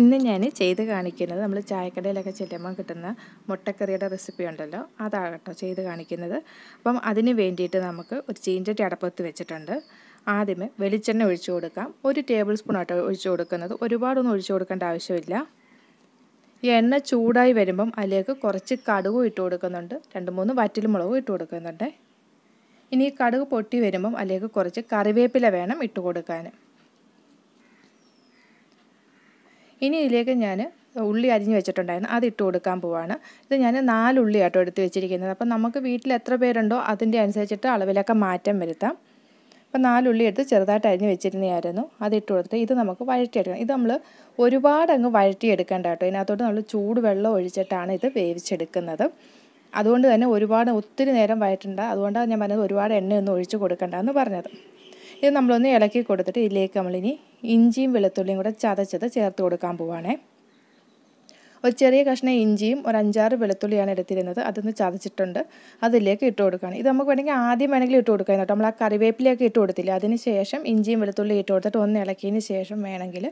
ഇന്ന് ഞാൻ ചെയ്ത് കാണിക്കുന്നത് നമ്മൾ ചായക്കടയിലൊക്കെ ചെല്ലുമ്പോൾ കിട്ടുന്ന മുട്ടക്കറിയുടെ റെസിപ്പി ഉണ്ടല്ലോ അതാകട്ടോ ചെയ്ത് കാണിക്കുന്നത് അപ്പം അതിന് വേണ്ടിയിട്ട് നമുക്ക് ഒരു ചീഞ്ചട്ടി അടപ്പത്ത് വെച്ചിട്ടുണ്ട് ആദ്യമേ വെളിച്ചെണ്ണ ഒഴിച്ചു കൊടുക്കാം ഒരു ടേബിൾ സ്പൂൺ ആട്ടോ ഒഴിച്ചു കൊടുക്കുന്നത് ഒരുപാടൊന്നും ഒഴിച്ചു കൊടുക്കേണ്ട ആവശ്യമില്ല ഈ എണ്ണ ചൂടായി വരുമ്പം അതിലേക്ക് കുറച്ച് കടുകും ഇട്ട് കൊടുക്കുന്നുണ്ട് രണ്ട് മൂന്ന് മുളകും ഇട്ട് കൊടുക്കുന്നുണ്ട് ഇനി ഈ കടുക് പൊട്ടി വരുമ്പം അതിലേക്ക് കുറച്ച് കറിവേപ്പില വേണം ഇട്ട് കൊടുക്കാനും ഇനി ഇതിലേക്ക് ഞാൻ ഉള്ളി അരിഞ്ഞു വെച്ചിട്ടുണ്ടായിരുന്നു അത് ഇട്ട് കൊടുക്കാൻ പോവാണ് ഇത് ഞാൻ നാല് ആട്ടോ എടുത്ത് വെച്ചിരിക്കുന്നത് അപ്പം നമുക്ക് വീട്ടിൽ എത്ര പേരുണ്ടോ അതിൻ്റെ അനുസരിച്ചിട്ട് അളവിലൊക്കെ മാറ്റം വരുത്താം അപ്പം നാലുള്ളി എടുത്ത് ചെറുതായിട്ട് അരിഞ്ഞ് വെച്ചിരുന്നതായിരുന്നു അത് ഇട്ട് കൊടുത്തിട്ട് ഇത് നമുക്ക് വഴറ്റിയെടുക്കണം ഇത് നമ്മൾ ഒരുപാട് അങ്ങ് വഴറ്റിയെടുക്കേണ്ട കേട്ടോ ഇതിനകത്തോട്ട് നമ്മൾ ചൂട് വെള്ളം ഒഴിച്ചിട്ടാണ് ഇത് വേവിച്ചെടുക്കുന്നത് അതുകൊണ്ട് തന്നെ ഒരുപാട് ഒത്തിരി നേരം വഴറ്റണ്ട അതുകൊണ്ടാണ് ഞാൻ പറഞ്ഞത് ഒരുപാട് എണ്ണയൊന്നും ഒഴിച്ച് കൊടുക്കണ്ടെന്ന് പറഞ്ഞത് ഇത് നമ്മളൊന്ന് ഇളക്കി കൊടുത്തിട്ട് ഇതിലേക്ക് നമ്മളിനി ഇഞ്ചിയും വെളുത്തുള്ളിയും കൂടെ ചതച്ചത് ചേർത്ത് കൊടുക്കാൻ പോവാണേ ഒരു ചെറിയ കഷ്ണം ഇഞ്ചിയും ഒരു അഞ്ചാറ് വെളുത്തുള്ളിയാണ് എടുത്തിരുന്നത് അതൊന്ന് ചതച്ചിട്ടുണ്ട് അതിലേക്ക് ഇട്ട് കൊടുക്കുകയാണ് ഇത് നമുക്ക് വേണമെങ്കിൽ ആദ്യം വേണമെങ്കിൽ ഇട്ട് കൊടുക്കാം കേട്ടോ നമ്മൾ ആ കറിവേപ്പിലയൊക്കെ ഇട്ട് കൊടുത്തില്ല അതിന് ശേഷം ഇഞ്ചിയും വെളുത്തുള്ളി ഇട്ട് കൊടുത്തിട്ട് ഒന്ന് ഇളക്കിയതിന് ശേഷം വേണമെങ്കിൽ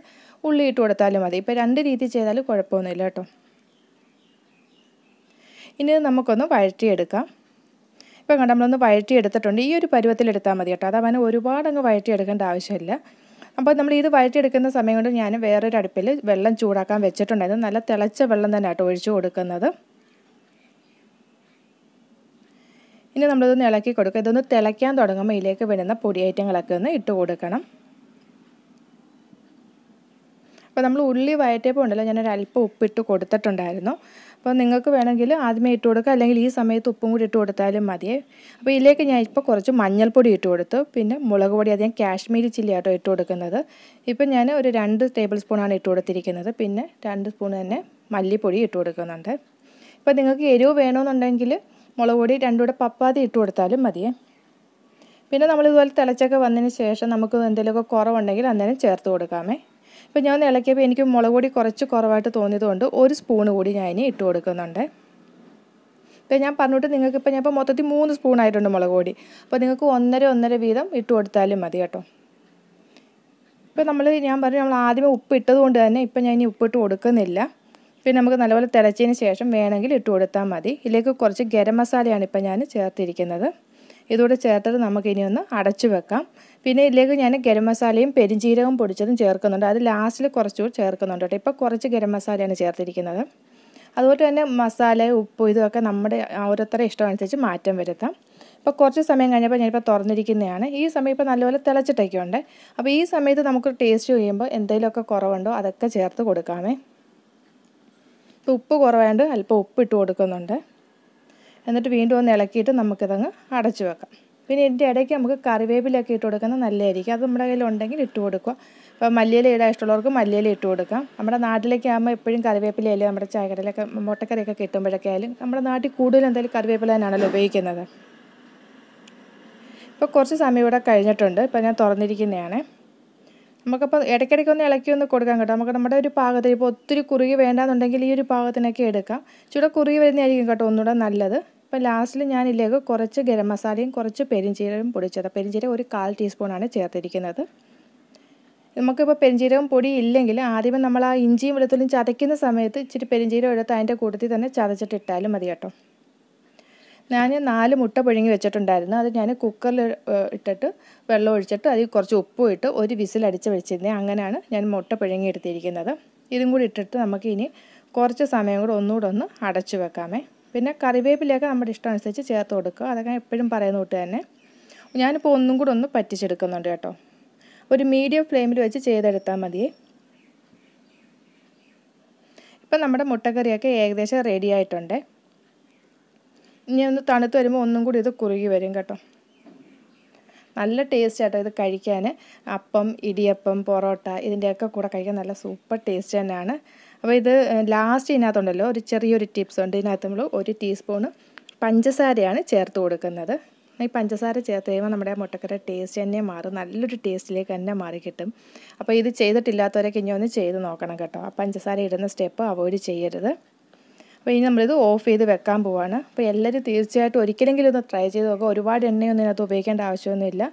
ഉള്ളി ഇട്ട് കൊടുത്താലും മതി ഇപ്പോൾ രണ്ട് രീതി ചെയ്താലും കുഴപ്പമൊന്നുമില്ല കേട്ടോ ഇനി നമുക്കൊന്ന് വഴറ്റിയെടുക്കാം ഇപ്പം കണ്ട നമ്മളൊന്ന് വഴറ്റിയെടുത്തിട്ടുണ്ട് ഈ ഒരു പരുവത്തിലെടുത്താൽ മതി കേട്ടോ അതവന് ഒരുപാടങ്ങ് ഒരുപാട് അങ്ങ് വഴറ്റിയെടുക്കേണ്ട ആവശ്യമില്ല അപ്പോൾ നമ്മൾ ഇത് വഴറ്റിയെടുക്കുന്ന സമയം കൊണ്ട് ഞാൻ വേറൊരു അടുപ്പിൽ വെള്ളം ചൂടാക്കാൻ വെച്ചിട്ടുണ്ടായിരുന്നു നല്ല തിളച്ച വെള്ളം തന്നെ കേട്ടോ ഒഴിച്ചു കൊടുക്കുന്നത് ഇനി നമ്മളിതൊന്ന് ഇളക്കി കൊടുക്കുക ഇതൊന്ന് തിളയ്ക്കാൻ തുടങ്ങുമ്പോൾ ഇതിലേക്ക് വരുന്ന പൊടി ഐറ്റങ്ങളൊക്കെ ഒന്ന് ഇട്ട് കൊടുക്കണം അപ്പോൾ നമ്മൾ ഉള്ളി വഴറ്റിയപ്പോൾ ഉണ്ടല്ലോ അല്പം ഉപ്പിട്ട് കൊടുത്തിട്ടുണ്ടായിരുന്നു അപ്പോൾ നിങ്ങൾക്ക് വേണമെങ്കിൽ ആദ്യമേ ഇട്ട് കൊടുക്കുക അല്ലെങ്കിൽ ഈ സമയത്ത് ഉപ്പും കൂടി ഇട്ട് കൊടുത്താലും മതിയേ അപ്പോൾ ഇതിലേക്ക് ഞാൻ ഇപ്പോൾ കുറച്ച് മഞ്ഞൾപ്പൊടി ഇട്ട് കൊടുത്തു പിന്നെ മുളക് പൊടി അധികം കാശ്മീരി ചില്ലി ആട്ടോ ഇട്ട് കൊടുക്കുന്നത് ഇപ്പം ഞാൻ ഒരു രണ്ട് ടേബിൾ സ്പൂണാണ് ഇട്ട് കൊടുത്തിരിക്കുന്നത് പിന്നെ രണ്ട് സ്പൂൺ തന്നെ മല്ലിപ്പൊടി ഇട്ട് കൊടുക്കുന്നുണ്ട് ഇപ്പോൾ നിങ്ങൾക്ക് എരിവ് വേണമെന്നുണ്ടെങ്കിൽ മുളക് പൊടി രണ്ടുകൂടെ പപ്പാതി ഇട്ട് കൊടുത്താലും മതിയേ പിന്നെ നമ്മളിതുപോലെ തിളച്ചൊക്കെ വന്നതിന് ശേഷം നമുക്ക് എന്തെങ്കിലുമൊക്കെ കുറവുണ്ടെങ്കിൽ അന്നേരം ചേർത്ത് കൊടുക്കാമേ ഇപ്പം ഞാൻ ഇളക്കിയപ്പോൾ എനിക്ക് മുളക് പൊടി കുറച്ച് കുറവായിട്ട് തോന്നിയതുകൊണ്ട് ഒരു സ്പൂൺ കൂടി ഞാൻ ഇനി ഇട്ട് കൊടുക്കുന്നുണ്ട് ഇപ്പം ഞാൻ പറഞ്ഞിട്ട് നിങ്ങൾക്ക് ഇപ്പോൾ ഞാൻ ഇപ്പോൾ മൊത്തത്തിൽ മൂന്ന് സ്പൂണായിട്ടുണ്ട് മുളക് പൊടി അപ്പോൾ നിങ്ങൾക്ക് ഒന്നര ഒന്നര വീതം ഇട്ട് കൊടുത്താലും മതി കേട്ടോ ഇപ്പോൾ നമ്മൾ ഞാൻ പറഞ്ഞു നമ്മൾ ആദ്യമേ ഉപ്പ് ഇട്ടത് കൊണ്ട് തന്നെ ഇപ്പം ഞാൻ ഇനി ഉപ്പിട്ട് കൊടുക്കുന്നില്ല പിന്നെ നമുക്ക് നല്ലപോലെ തിളച്ചതിന് ശേഷം വേണമെങ്കിൽ ഇട്ട് കൊടുത്താൽ മതി ഇതിലേക്ക് കുറച്ച് ഗരം മസാലയാണ് ഇപ്പം ഞാൻ ചേർത്തിരിക്കുന്നത് ഇതുകൂടെ ചേർത്തിട്ട് നമുക്കിനി ഒന്ന് അടച്ചു വെക്കാം പിന്നെ ഇതിലേക്ക് ഞാൻ ഗരം മസാലയും പെരിഞ്ചീരകവും പൊടിച്ചതും ചേർക്കുന്നുണ്ട് അത് ലാസ്റ്റിൽ കുറച്ചുകൂടി ചേർക്കുന്നുണ്ട് കേട്ടോ ഇപ്പോൾ കുറച്ച് ഗരം മസാലയാണ് ചേർത്തിരിക്കുന്നത് അതുപോലെ തന്നെ മസാല ഉപ്പ് ഇതൊക്കെ നമ്മുടെ ഓരോരുത്തരുടെ ഇഷ്ടമനുസരിച്ച് മാറ്റം വരുത്താം ഇപ്പോൾ കുറച്ച് സമയം കഴിഞ്ഞപ്പോൾ ഞാനിപ്പോൾ തുറന്നിരിക്കുന്നതാണ് ഈ സമയം ഇപ്പോൾ നല്ലപോലെ തിളച്ചിട്ടൊക്കെ ഉണ്ട് അപ്പോൾ ഈ സമയത്ത് നമുക്ക് ടേസ്റ്റ് ചെയ്യുമ്പോൾ എന്തെങ്കിലുമൊക്കെ കുറവുണ്ടോ അതൊക്കെ ചേർത്ത് കൊടുക്കാമേ ഇപ്പോൾ ഉപ്പ് കുറവായതുകൊണ്ട് അല്പം ഉപ്പ് ഇട്ട് കൊടുക്കുന്നുണ്ട് എന്നിട്ട് വീണ്ടും ഒന്ന് ഇളക്കിയിട്ട് നമുക്കിതങ്ങ് അടച്ചു വെക്കാം പിന്നെ ഇതിൻ്റെ ഇടയ്ക്ക് നമുക്ക് കറിവേപ്പിലൊക്കെ ഇട്ട് കൊടുക്കുന്നത് നല്ലതായിരിക്കും അത് നമ്മുടെ കയ്യിലുണ്ടെങ്കിൽ ഇട്ട് കൊടുക്കുക ഇപ്പോൾ മല്ലിയില ഇടാൻ ഇഷ്ടമുള്ളവർക്ക് മല്ലിയില ഇട്ട് കൊടുക്കാം നമ്മുടെ നാട്ടിലേക്ക് ആകുമ്പോൾ എപ്പോഴും കറിവേപ്പിലയിലും നമ്മുടെ ചായക്കടയിലൊക്കെ മുട്ടക്കറിയൊക്കെ കിട്ടുമ്പോഴൊക്കെ ആയാലും നമ്മുടെ നാട്ടിൽ കൂടുതലും എന്തായാലും കറിവേപ്പില തന്നെയാണല്ലോ ഉപയോഗിക്കുന്നത് ഇപ്പോൾ കുറച്ച് സമയം ഇവിടെ കഴിഞ്ഞിട്ടുണ്ട് ഇപ്പോൾ ഞാൻ തുറന്നിരിക്കുന്നതാണ് നമുക്കപ്പോൾ ഇടയ്ക്കിടയ്ക്ക് ഒന്ന് ഇളക്കി ഒന്ന് കൊടുക്കാൻ കേട്ടോ നമുക്ക് നമ്മുടെ ഒരു പാകത്തിൽ ഇപ്പോൾ ഒത്തിരി കുറുകി വേണ്ടാന്നുണ്ടെങ്കിൽ ഈ ഒരു പാകത്തിനൊക്കെ എടുക്കാം ചൂടെ കുറുകി വരുന്നതായിരിക്കും കേട്ടോ ഒന്നുകൂടെ നല്ലത് ഇപ്പം ലാസ്റ്റിൽ ഞാനിലേക്ക് കുറച്ച് ഗരം മസാലയും കുറച്ച് പെരിഞ്ചീരകം പൊടിച്ചത് പെരിഞ്ചീരകം ഒരു കാൽ ടീസ്പൂണാണ് ചേർത്തിരിക്കുന്നത് നമുക്കിപ്പോൾ പെരിഞ്ചീരകം പൊടി ഇല്ലെങ്കിൽ ആദ്യമേ നമ്മൾ ആ ഇഞ്ചിയും വെളുത്തുള്ളിയും ചതയ്ക്കുന്ന സമയത്ത് ഇച്ചിരി പെരിഞ്ചീരം എടുത്ത് അതിൻ്റെ കൂട്ടത്തിൽ തന്നെ ചതച്ചിട്ടിട്ടാലും മതി കേട്ടോ ഞാൻ നാല് മുട്ട പുഴുങ്ങി വെച്ചിട്ടുണ്ടായിരുന്നു അത് ഞാൻ കുക്കറിൽ ഇട്ടിട്ട് വെള്ളം ഒഴിച്ചിട്ട് അതിൽ കുറച്ച് ഉപ്പും ഇട്ട് ഒരു വിസിൽ അടിച്ച് വെച്ചിരുന്നത് അങ്ങനെയാണ് ഞാൻ മുട്ട പുഴുങ്ങി എടുത്തിരിക്കുന്നത് ഇതും കൂടി ഇട്ടിട്ട് നമുക്ക് ഇനി കുറച്ച് സമയം കൂടെ ഒന്നുകൂടെ ഒന്ന് അടച്ചു വെക്കാമേ പിന്നെ കറിവേപ്പിലയൊക്കെ നമ്മുടെ ഇഷ്ടം അനുസരിച്ച് ചേർത്ത് കൊടുക്കുക അതൊക്കെ എപ്പോഴും പറയുന്ന കൂട്ട് തന്നെ ഞാനിപ്പോൾ ഒന്നും കൂടെ ഒന്ന് പറ്റിച്ചെടുക്കുന്നുണ്ട് കേട്ടോ ഒരു മീഡിയം ഫ്ലെയിമിൽ വെച്ച് ചെയ്തെടുത്താൽ മതി ഇപ്പം നമ്മുടെ മുട്ടക്കറിയൊക്കെ ഏകദേശം റെഡി ആയിട്ടുണ്ടേ ഇനി ഒന്ന് തണുത്ത് വരുമ്പോൾ ഒന്നും കൂടി ഇത് കുറുകി വരും കേട്ടോ നല്ല ടേസ്റ്റ് ആട്ടോ ഇത് കഴിക്കാൻ അപ്പം ഇടിയപ്പം പൊറോട്ട ഇതിൻ്റെയൊക്കെ കൂടെ കഴിക്കാൻ നല്ല സൂപ്പർ ടേസ്റ്റ് തന്നെയാണ് അപ്പോൾ ഇത് ലാസ്റ്റ് ഇതിനകത്തുണ്ടല്ലോ ഒരു ചെറിയൊരു ടിപ്സ് ഉണ്ട് ഇതിനകത്ത് നമ്മൾ ഒരു ടീസ്പൂണ് പഞ്ചസാരയാണ് ചേർത്ത് കൊടുക്കുന്നത് ഈ പഞ്ചസാര ചേർത്ത് കഴിയുമ്പോൾ നമ്മുടെ മുട്ടക്കര ടേസ്റ്റ് തന്നെ മാറും നല്ലൊരു ടേസ്റ്റിലേക്ക് തന്നെ മാറി കിട്ടും അപ്പോൾ ഇത് ചെയ്തിട്ടില്ലാത്തവരൊക്കെ ഇനി ഒന്ന് ചെയ്ത് നോക്കണം കേട്ടോ ആ പഞ്ചസാര ഇടുന്ന സ്റ്റെപ്പ് അവോയ്ഡ് ചെയ്യരുത് അപ്പോൾ ഇനി നമ്മളിത് ഓഫ് ചെയ്ത് വെക്കാൻ പോവാണ് അപ്പോൾ എല്ലാവരും തീർച്ചയായിട്ടും ഒരിക്കലെങ്കിലും ഒന്ന് ട്രൈ ചെയ്ത് നോക്കുക ഒരുപാട് എണ്ണയൊന്നും ഇതിനകത്ത് ഉപയോഗിക്കേണ്ട ആവശ്യമൊന്നുമില്ല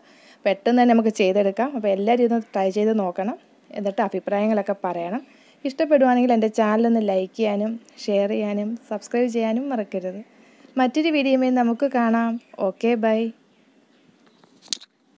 പെട്ടെന്ന് തന്നെ നമുക്ക് ചെയ്തെടുക്കാം അപ്പോൾ എല്ലാവരും ഇതൊന്ന് ട്രൈ ചെയ്ത് നോക്കണം എന്നിട്ട് അഭിപ്രായങ്ങളൊക്കെ പറയണം ഇഷ്ടപ്പെടുവാണെങ്കിൽ എൻ്റെ ചാനലൊന്ന് ലൈക്ക് ചെയ്യാനും ഷെയർ ചെയ്യാനും സബ്സ്ക്രൈബ് ചെയ്യാനും മറക്കരുത് മറ്റൊരു വീഡിയോയുമായി നമുക്ക് കാണാം ഓക്കെ ബൈ